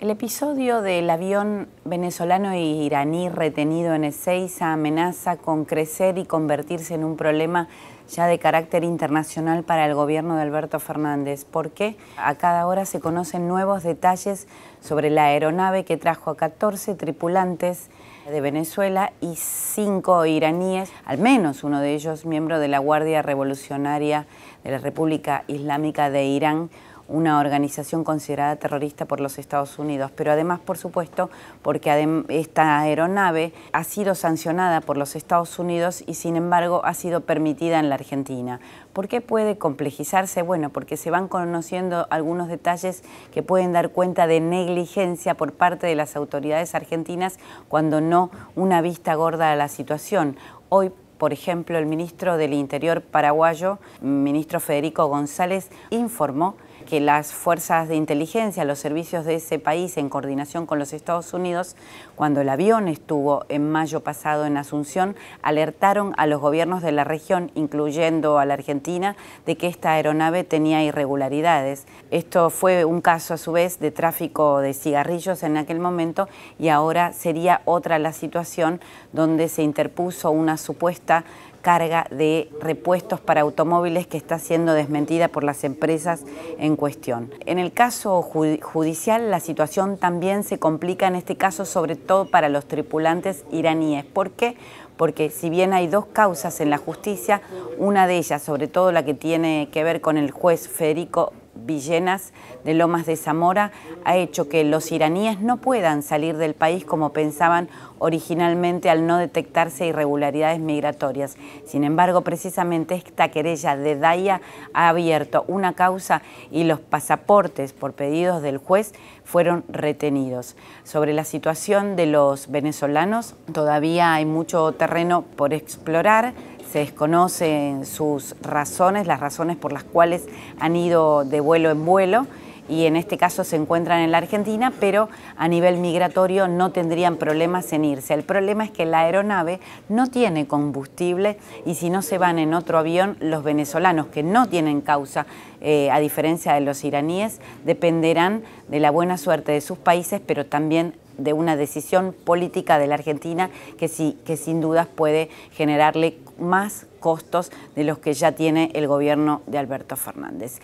El episodio del avión venezolano e iraní retenido en Ezeiza amenaza con crecer y convertirse en un problema ya de carácter internacional para el gobierno de Alberto Fernández, porque a cada hora se conocen nuevos detalles sobre la aeronave que trajo a 14 tripulantes de Venezuela y 5 iraníes, al menos uno de ellos miembro de la Guardia Revolucionaria de la República Islámica de Irán, una organización considerada terrorista por los Estados Unidos, pero además, por supuesto, porque esta aeronave ha sido sancionada por los Estados Unidos y, sin embargo, ha sido permitida en la Argentina. ¿Por qué puede complejizarse? Bueno, porque se van conociendo algunos detalles que pueden dar cuenta de negligencia por parte de las autoridades argentinas cuando no una vista gorda a la situación. Hoy, por ejemplo, el ministro del Interior paraguayo, ministro Federico González, informó que las fuerzas de inteligencia, los servicios de ese país en coordinación con los Estados Unidos, cuando el avión estuvo en mayo pasado en Asunción, alertaron a los gobiernos de la región, incluyendo a la Argentina, de que esta aeronave tenía irregularidades. Esto fue un caso a su vez de tráfico de cigarrillos en aquel momento y ahora sería otra la situación donde se interpuso una supuesta carga de repuestos para automóviles que está siendo desmentida por las empresas en cuestión. En el caso judicial la situación también se complica en este caso sobre todo para los tripulantes iraníes. ¿Por qué? Porque si bien hay dos causas en la justicia, una de ellas, sobre todo la que tiene que ver con el juez Federico Villenas de Lomas de Zamora ha hecho que los iraníes no puedan salir del país como pensaban originalmente al no detectarse irregularidades migratorias. Sin embargo, precisamente esta querella de Daya ha abierto una causa y los pasaportes por pedidos del juez fueron retenidos. Sobre la situación de los venezolanos, todavía hay mucho terreno por explorar se desconocen sus razones, las razones por las cuales han ido de vuelo en vuelo y en este caso se encuentran en la Argentina, pero a nivel migratorio no tendrían problemas en irse. El problema es que la aeronave no tiene combustible y si no se van en otro avión, los venezolanos que no tienen causa, eh, a diferencia de los iraníes, dependerán de la buena suerte de sus países, pero también de una decisión política de la Argentina que, sí, que sin dudas puede generarle más costos de los que ya tiene el gobierno de Alberto Fernández.